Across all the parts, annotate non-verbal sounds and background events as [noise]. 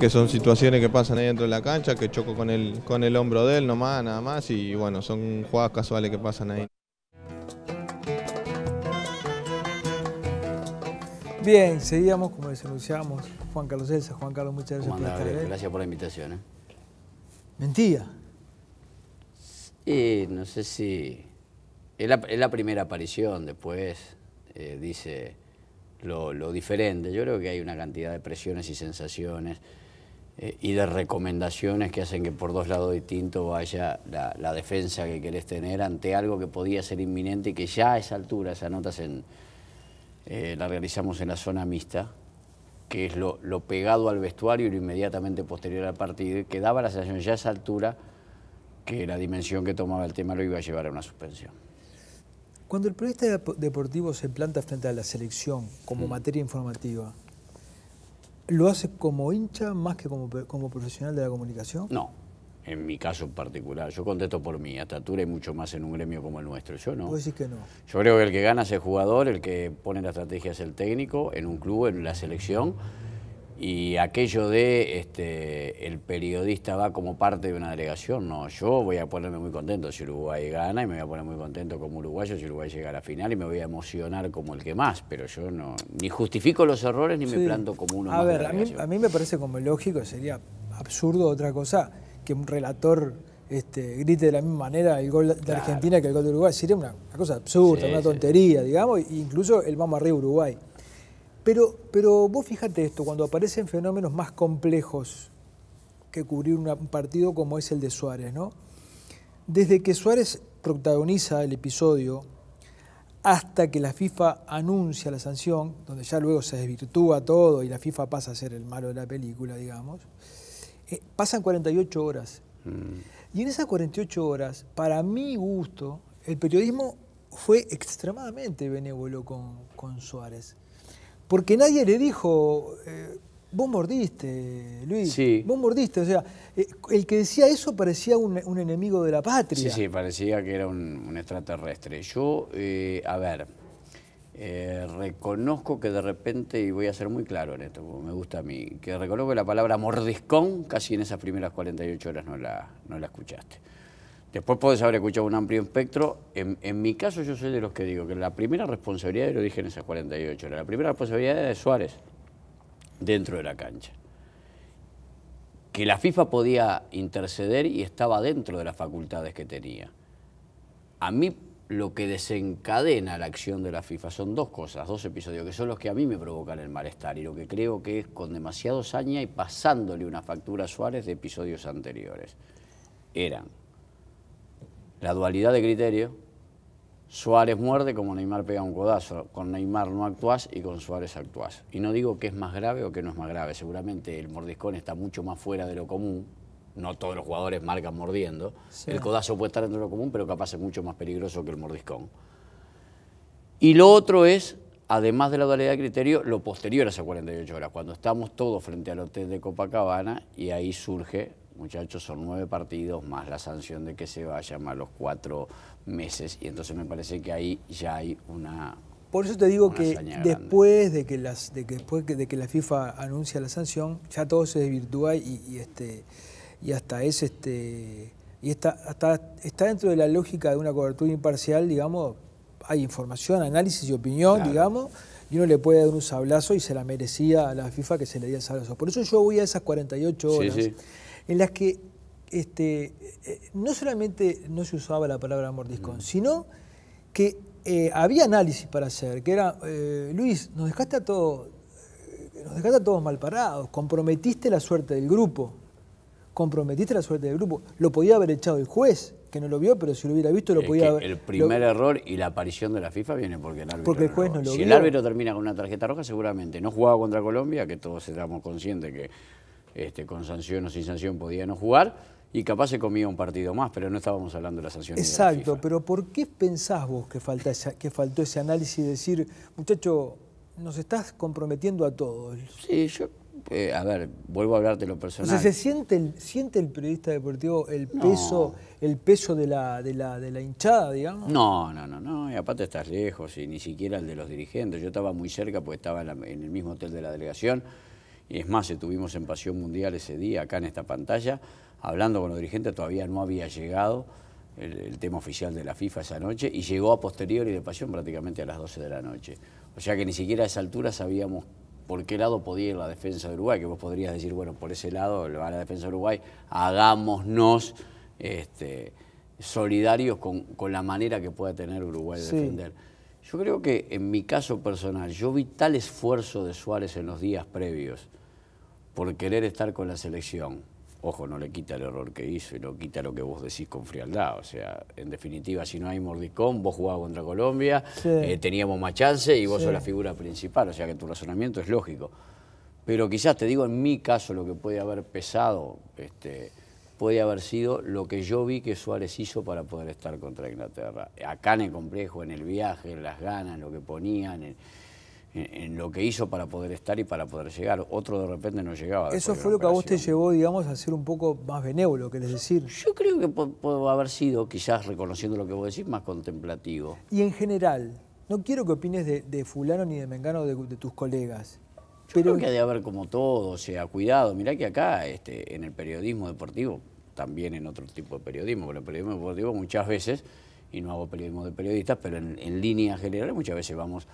que son situaciones que pasan ahí dentro de la cancha, que choco con el, con el hombro de él nomás, nada más, y bueno, son jugadas casuales que pasan ahí. Bien, seguíamos como les anunciamos, Juan Carlos Elsa. Juan Carlos, muchas gracias por estar Gracias por la invitación. ¿eh? Sí, no sé si... Es la, primera aparición, después eh, dice lo, diferente. Yo creo que hay una cantidad de presiones y sensaciones eh, y de recomendaciones que hacen que por dos lados distintos vaya la, defensa que querés tener ante algo que podía ser inminente y que ya a esa altura, esa notas en, eh, la realizamos en la zona mixta, que es lo, pegado al vestuario y lo inmediatamente posterior al partido, que daba la sensación ya a esa altura que la dimensión que tomaba el tema lo iba a llevar a una suspensión. Cuando el periodista deportivo se planta frente a la selección como mm. materia informativa, ¿lo hace como hincha más que como, como profesional de la comunicación? No, en mi caso en particular. Yo contesto por mí, Hasta tú y mucho más en un gremio como el nuestro. Yo no. decir que no. Yo creo que el que gana es el jugador, el que pone la estrategia es el técnico, en un club, en la selección. Y aquello de este, el periodista va como parte de una delegación, no, yo voy a ponerme muy contento si Uruguay gana y me voy a poner muy contento como uruguayo si Uruguay llega a la final y me voy a emocionar como el que más, pero yo no, ni justifico los errores ni me planto como uno. A ver, a, mí, a mí me parece como lógico, sería absurdo otra cosa que un relator este, grite de la misma manera el gol de Argentina que el gol de Uruguay. Sería una, cosa absurda, una tontería, digamos, e incluso el vamos arriba Uruguay. Pero, vos fíjate esto, cuando aparecen fenómenos más complejos que cubrir un partido como es el de Suárez, ¿no? Desde que Suárez protagoniza el episodio hasta que la FIFA anuncia la sanción, donde ya luego se desvirtúa todo y la FIFA pasa a ser el malo de la película, digamos, eh, pasan 48 horas. Mm. Y en esas 48 horas, para mi gusto, el periodismo fue extremadamente benévolo con Suárez. Porque nadie le dijo, eh, vos mordiste, Luis, vos mordiste. O sea, eh, el que decía eso parecía un, enemigo de la patria. Sí, sí, parecía que era un, extraterrestre. Yo, eh, a ver, reconozco que de repente, y voy a ser muy claro en esto, me gusta a mí, que reconozco la palabra mordiscón casi en esas primeras 48 horas no la, no la escuchaste. Después podés haber escuchado un amplio espectro. En, mi caso, yo soy de los que digo que la primera responsabilidad, y lo dije en esas 48 horas, la primera responsabilidad de Suárez dentro de la cancha. Que la FIFA podía interceder y estaba dentro de las facultades que tenía. A mí lo que desencadena la acción de la FIFA son dos cosas, dos episodios, que son los que a mí me provocan el malestar y lo que creo que es con demasiado saña y pasándole una factura a Suárez de episodios anteriores. Eran la dualidad de criterio, Suárez muerde como Neymar pega un codazo, con Neymar no actuás y con Suárez actuás. Y no digo que es más grave o que no es más grave, seguramente el mordiscón está mucho más fuera de lo común, no todos los jugadores marcan mordiendo, el codazo puede estar dentro de lo común, pero capaz es mucho más peligroso que el mordiscón. Y lo otro es, además de la dualidad de criterio, lo posterior a esas 48 horas, cuando estamos todos frente al hotel de Copacabana y ahí surge muchachos, son nueve partidos más la sanción de que se vaya más los cuatro meses. Y entonces me parece que ahí ya hay una... Por eso te digo que después de que, las, de que después de que la FIFA anuncia la sanción, ya todo se desvirtúa y, este, y hasta es este y está, hasta, está dentro de la lógica de una cobertura imparcial, digamos, hay información, análisis y opinión, digamos, y uno le puede dar un sablazo y se la merecía a la FIFA que se le diera sablazo. Por eso yo voy a esas 48 horas. Sí, sí en las que este, eh, no solamente no se usaba la palabra mordiscón, mm. sino que eh, había análisis para hacer, que era, eh, Luis, nos dejaste a todos, nos dejaste a todos mal parados, comprometiste la suerte del grupo, comprometiste la suerte del grupo, lo podía haber echado el juez, que no lo vio, pero si lo hubiera visto lo podía haber. El primer error y la aparición de la FIFA viene porque el árbitro. Porque juez no lo, vio. Si el árbitro termina con una tarjeta roja, seguramente no jugaba contra Colombia, que todos éramos conscientes que este, con sanción o sin sanción podía no jugar, y capaz se comía un partido más, pero no estábamos hablando de la sanción. Exacto, pero ¿por qué pensás vos que, falta que faltó ese análisis de decir, muchacho, nos estás comprometiendo a todos? Sí, yo, eh, a ver, vuelvo a hablarte lo personal. O ¿se siente el, siente el periodista deportivo el peso, el peso de la, la, de la hinchada, digamos? No, no, no, no, y aparte estás lejos, y ni siquiera el de los dirigentes. Yo estaba muy cerca porque estaba en el mismo hotel de la delegación y es más, estuvimos en Pasión Mundial ese día, acá en esta pantalla, hablando con los dirigentes, todavía no había llegado el, tema oficial de la FIFA esa noche, y llegó a posteriori de Pasión prácticamente a las 12 de la noche. O sea que ni siquiera a esa altura sabíamos por qué lado podía ir la defensa de Uruguay, que vos podrías decir, bueno, por ese lado va la defensa de Uruguay, hagámonos... Este, solidarios con, la manera que pueda tener Uruguay de defender. Yo creo que en mi caso personal, yo vi tal esfuerzo de Suárez en los días previos por querer estar con la selección. Ojo, no le quita el error que hizo y no quita lo que vos decís con frialdad. O sea, en definitiva, si no hay mordicón, vos jugabas contra Colombia, eh, teníamos más chance y vos sos la figura principal. O sea que tu razonamiento es lógico. Pero quizás te digo, en mi caso, lo que puede haber pesado este, puede haber sido lo que yo vi que Suárez hizo para poder estar contra Inglaterra. Acá en el complejo, en el viaje, en las ganas, en lo que ponían en, lo que hizo para poder estar y para poder llegar. Otro de repente no llegaba. ¿Eso fue lo que a vos te llevó, digamos, a ser un poco más benévolo, querés decir? Yo creo que puedo haber sido, quizás reconociendo lo que vos decís, más contemplativo. Y en general, no quiero que opines de, fulano ni de mengano de, tus colegas. creo que ha de haber como todo, o sea, cuidado. Mirá que acá, este, en el periodismo deportivo, también en otro tipo de periodismo, pero el periodismo deportivo muchas veces, y no hago periodismo de periodistas, pero en, en líneas generales muchas veces vamos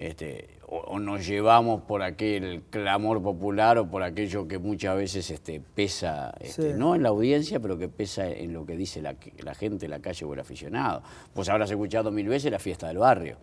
este, o, nos llevamos por aquel clamor popular o por aquello que muchas veces este, pesa, este, no en la audiencia, pero que pesa en lo que dice la, la gente, la calle o el aficionado. Pues habrás escuchado mil veces la fiesta del barrio.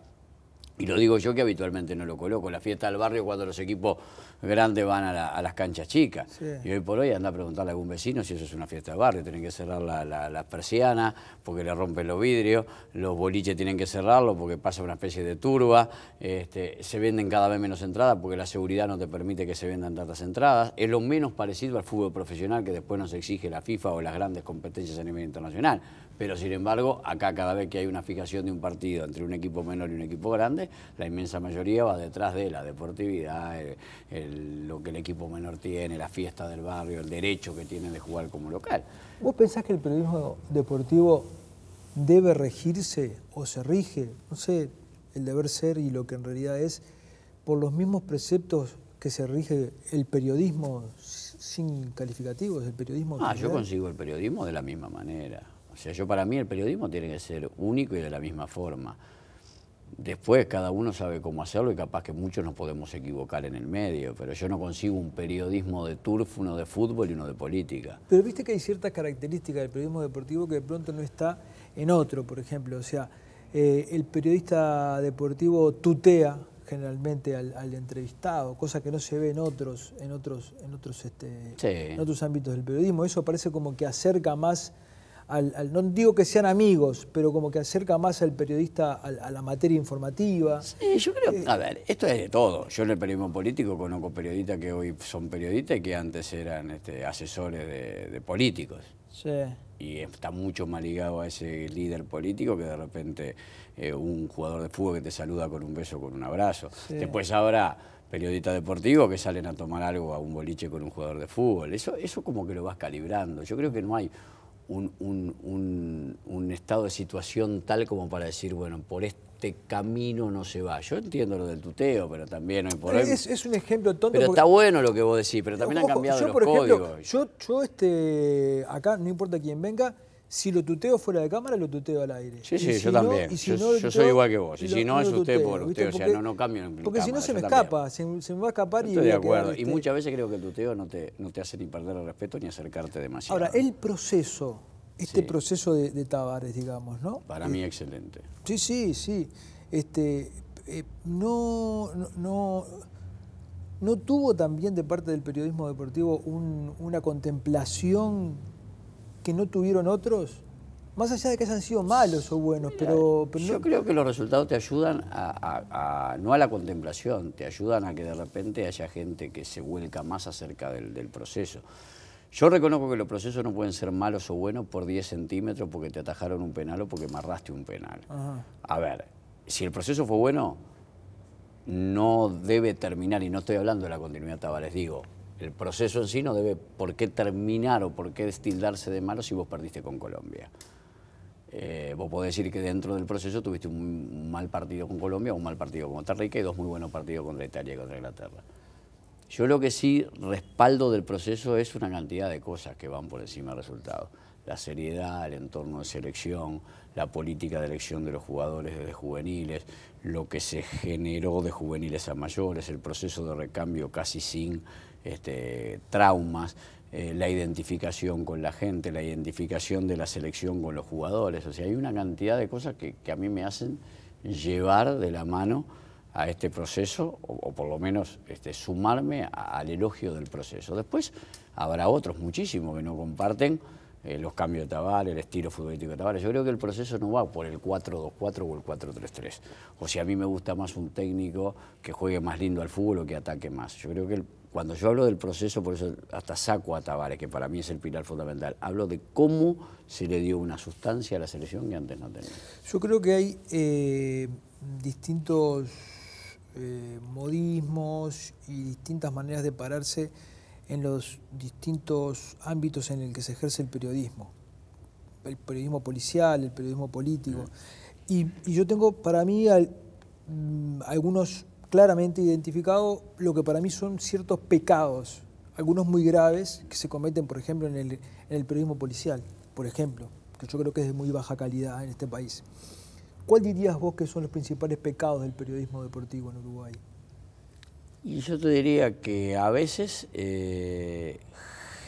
Y lo digo yo que habitualmente no lo coloco. La fiesta del barrio cuando los equipos grandes van a, las canchas chicas. Y hoy por hoy anda a preguntarle a algún vecino si eso es una fiesta de barrio. Tienen que cerrar las persianas porque le rompen los vidrios. Los boliches tienen que cerrarlo porque pasa una especie de turba. Este, se venden cada vez menos entradas porque la seguridad no te permite que se vendan tantas entradas. Es lo menos parecido al fútbol profesional que después nos exige la FIFA o las grandes competencias a nivel internacional. Pero sin embargo, acá cada vez que hay una fijación de un partido entre un equipo menor y un equipo grande, la inmensa mayoría va detrás de la deportividad, lo que el equipo menor tiene, la fiesta del barrio, el derecho que tiene de jugar como local. ¿Vos pensás que el periodismo deportivo debe regirse o se rige, no sé, el deber ser y lo que en realidad es, por los mismos preceptos que se rige el periodismo sin calificativos, el periodismo... Ah, yo consigo el periodismo de la misma manera. O sea, yo para mí el periodismo tiene que ser único y de la misma forma. Después cada uno sabe cómo hacerlo y capaz que muchos nos podemos equivocar en el medio, pero yo no consigo un periodismo de turf, uno de fútbol y uno de política. Pero viste que hay ciertas características del periodismo deportivo que de pronto no está en otro, por ejemplo. O sea, eh, el periodista deportivo tutea generalmente al, entrevistado, cosa que no se ve en otros, en otros, en otros, este, en otros ámbitos del periodismo. Eso parece como que acerca más no digo que sean amigos, pero como que acerca más al periodista a, la materia informativa. Sí, yo creo, eh, a ver, esto es de todo. Yo en el periodismo político conozco periodistas que hoy son periodistas y que antes eran este, asesores de, políticos. Sí. Y está mucho más ligado a ese líder político que de repente eh, un jugador de fútbol que te saluda con un beso, con un abrazo. Después habrá periodistas deportivos que salen a tomar algo a un boliche con un jugador de fútbol. Eso, eso como que lo vas calibrando. Yo creo que no hay un, un, un, estado de situación tal como para decir, bueno, por este camino no se va. Yo entiendo lo del tuteo, pero también Es, un ejemplo tonto. Pero está bueno lo que vos decís, pero también ha han cambiado yo, los por ejemplo, códigos. Yo, yo este, acá, no importa quién venga, si lo tuteo fuera de cámara, lo tuteo al aire. Sí, sí, yo también. yo, soy igual que vos. Y si no, es usted por usted. o sea, no, cambio en Porque si no se me escapa, se, me va a escapar y. Estoy de acuerdo. y muchas veces creo que el tuteo no te, no te hace ni perder el respeto ni acercarte demasiado. Ahora, el proceso, este proceso de, Tabares digamos, ¿no? Para mí, excelente. Sí, sí, sí. Este, eh, no, no, no, tuvo también de parte del periodismo deportivo una contemplación que no tuvieron otros? Más allá de que hayan sido malos o buenos, pero, Yo creo que los resultados te ayudan a, no a la contemplación, te ayudan a que de repente haya gente que se vuelca más acerca del, proceso. Yo reconozco que los procesos no pueden ser malos o buenos por 10 centímetros porque te atajaron un penal o porque marraste un penal. A ver, si el proceso fue bueno, no debe terminar, y no estoy hablando de la continuidad Tavares, digo, el proceso en sí no debe por qué terminar o por qué destildarse de malo si vos perdiste con Colombia. Eh, vos podés decir que dentro del proceso tuviste un mal partido con Colombia, un mal partido con Costa Rica y dos muy buenos partidos contra Italia y contra Inglaterra. Yo lo que sí respaldo del proceso es una cantidad de cosas que van por encima del resultado la seriedad, el entorno de selección, la política de elección de los jugadores desde juveniles, lo que se generó de juveniles a mayores, el proceso de recambio casi sin este, traumas, eh, la identificación con la gente, la identificación de la selección con los jugadores. O sea, hay una cantidad de cosas que, a mí me hacen llevar de la mano a este proceso, o, por lo menos este, sumarme al elogio del proceso. Después habrá otros, muchísimos, que no comparten eh, los cambios de Tabar, el estilo futbolístico de Tabar. Yo creo que el proceso no va por el 4-2-4 o el 4-3-3. O si a mí me gusta más un técnico que juegue más lindo al fútbol o que ataque más. Yo creo que cuando yo hablo del proceso, por eso hasta saco a Tavares, que para mí es el pilar fundamental, hablo de cómo se le dio una sustancia a la selección que antes no tenía. Yo creo que hay eh, distintos eh, modismos y distintas maneras de pararse en los distintos ámbitos en el que se ejerce el periodismo, el periodismo policial, el periodismo político. Y, yo tengo para mí mm, algunos claramente identificados, lo que para mí son ciertos pecados, algunos muy graves, que se cometen, por ejemplo, en el, en el periodismo policial, por ejemplo, que yo creo que es de muy baja calidad en este país. ¿Cuál dirías vos que son los principales pecados del periodismo deportivo en Uruguay? Y yo te diría que a veces eh,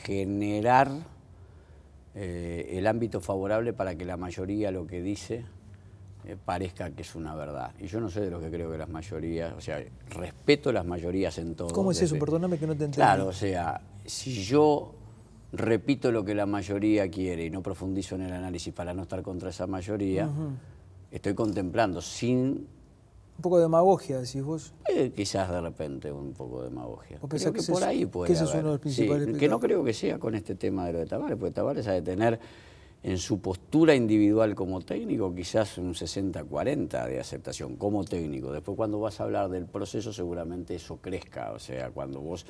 generar eh, el ámbito favorable para que la mayoría lo que dice eh, parezca que es una verdad. Y yo no sé de lo que creo que las mayorías, o sea, respeto las mayorías en todo. ¿Cómo es eso? Perdóname que no te entiendo. Claro, o sea, si yo repito lo que la mayoría quiere y no profundizo en el análisis para no estar contra esa mayoría, estoy contemplando sin un poco de demagogia, decís vos. Eh, quizás de repente un poco de demagogia. Creo que, por ahí que los principales que no creo que sea con este tema de lo de Tavares, porque Tavares ha de tener en su postura individual como técnico quizás un 60-40 de aceptación como técnico. Después cuando vas a hablar del proceso seguramente eso crezca, o sea, cuando vos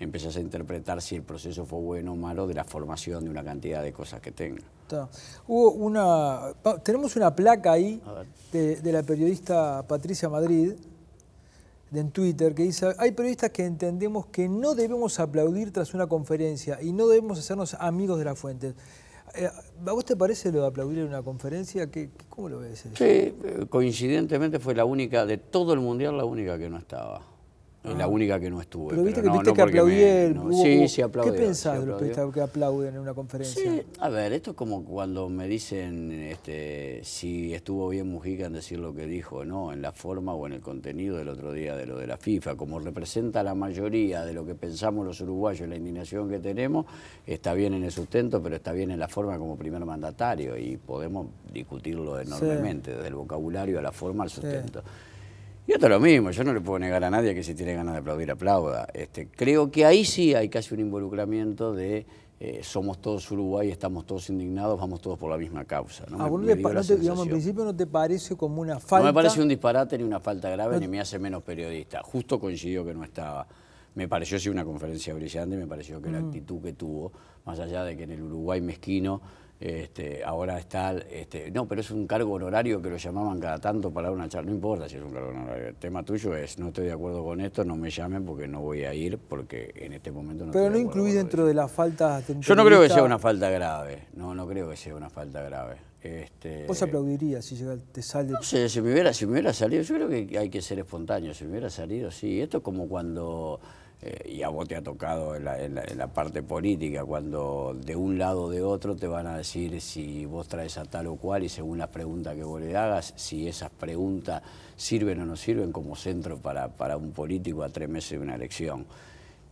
empezás a interpretar si el proceso fue bueno o malo de la formación de una cantidad de cosas que tenga. Hubo una, tenemos una placa ahí de, la periodista Patricia Madrid en Twitter que dice, hay periodistas que entendemos que no debemos aplaudir tras una conferencia y no debemos hacernos amigos de las fuentes. Eh, ¿A vos te parece lo de aplaudir en una conferencia? ¿Qué, ¿Cómo lo ves? Sí, coincidentemente fue la única, de todo el mundial, la única que no estaba. La ah. única que no estuve. Pero viste, que, que Sí, sí ¿Qué pensás de los que aplauden en una conferencia? Sí, a ver, esto es como cuando me dicen este, si estuvo bien Mujica en decir lo que dijo no, en la forma o en el contenido del otro día de lo de la FIFA. Como representa la mayoría de lo que pensamos los uruguayos, la indignación que tenemos, está bien en el sustento, pero está bien en la forma como primer mandatario y podemos discutirlo enormemente, desde el vocabulario a la forma al sustento. Y esto es lo mismo, yo no le puedo negar a nadie que si tiene ganas de aplaudir, aplauda. Este, creo que ahí sí hay casi un involucramiento de eh, somos todos Uruguay, estamos todos indignados, vamos todos por la misma causa. ¿no? disparate, ah, digamos, en principio no te parece como una falta... No me parece un disparate ni una falta grave, ni me hace menos periodista. Justo coincidió que no estaba. Me pareció sí una conferencia brillante, me pareció que la mm. actitud que tuvo, más allá de que en el Uruguay mezquino este, ahora está, este, no, pero es un cargo honorario que lo llamaban cada tanto para una charla, no importa si es un cargo honorario, el tema tuyo es, no estoy de acuerdo con esto, no me llamen porque no voy a ir, porque en este momento no Pero no incluí dentro de las faltas... Yo no creo que sea una falta grave, no, no creo que sea una falta grave. Este, ¿Vos aplaudirías si te sale? No si hubiera, si me hubiera salido, yo creo que hay que ser espontáneo, si me hubiera salido, sí. Esto es como cuando eh, y a vos te ha tocado en la, parte política, cuando de un lado o de otro te van a decir si vos traes a tal o cual y según las preguntas que vos le hagas, si esas preguntas sirven o no sirven como centro para, para un político a tres meses de una elección.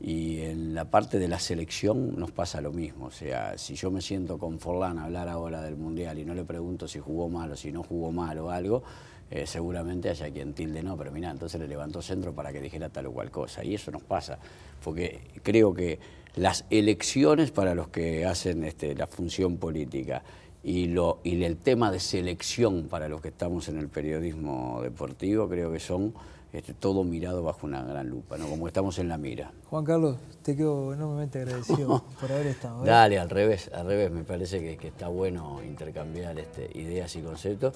Y en la parte de la selección nos pasa lo mismo. O sea, si yo me siento con Forlán a hablar ahora del Mundial y no le pregunto si jugó mal o si no jugó mal o algo, eh, seguramente haya quien tilde no, pero mira, entonces le levantó centro para que dijera tal o cual cosa. Y eso nos pasa, porque creo que las elecciones para los que hacen este, la función política y, lo, y el tema de selección para los que estamos en el periodismo deportivo, creo que son este, todo mirado bajo una gran lupa, ¿no? como estamos en la mira. Juan Carlos, te quedo enormemente agradecido [laughs] por haber estado. ¿eh? Dale, al revés, al revés, me parece que, está bueno intercambiar este, ideas y conceptos.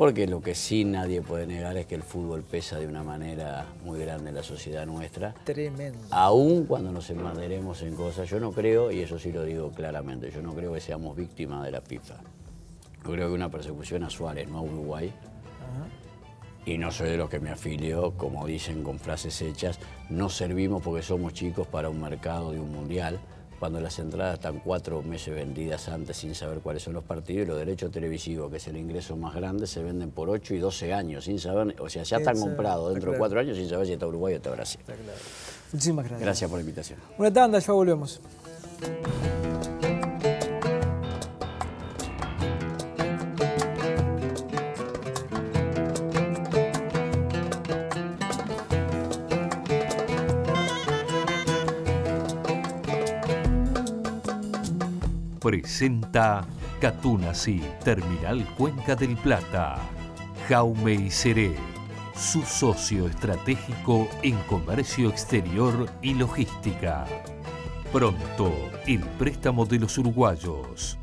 Porque lo que sí nadie puede negar es que el fútbol pesa de una manera muy grande en la sociedad nuestra. Tremendo. Aún cuando nos enmaderemos en cosas, yo no creo, y eso sí lo digo claramente, yo no creo que seamos víctimas de la FIFA. Yo creo que una persecución a Suárez, no a Uruguay. Y no soy de los que me afilio, como dicen con frases hechas, no servimos porque somos chicos para un mercado de un mundial cuando las entradas están cuatro meses vendidas antes sin saber cuáles son los partidos y los derechos televisivos, que es el ingreso más grande, se venden por 8 y 12 años sin saber, o sea, ya están comprados dentro de cuatro años sin saber si está Uruguay o está Brasil. Muchísimas gracias. Gracias por la invitación. Una tanda, ya volvemos. presenta Catunasi, Terminal Cuenca del Plata. Jaume Seré, su socio estratégico en comercio exterior y logística. Pronto, el préstamo de los uruguayos.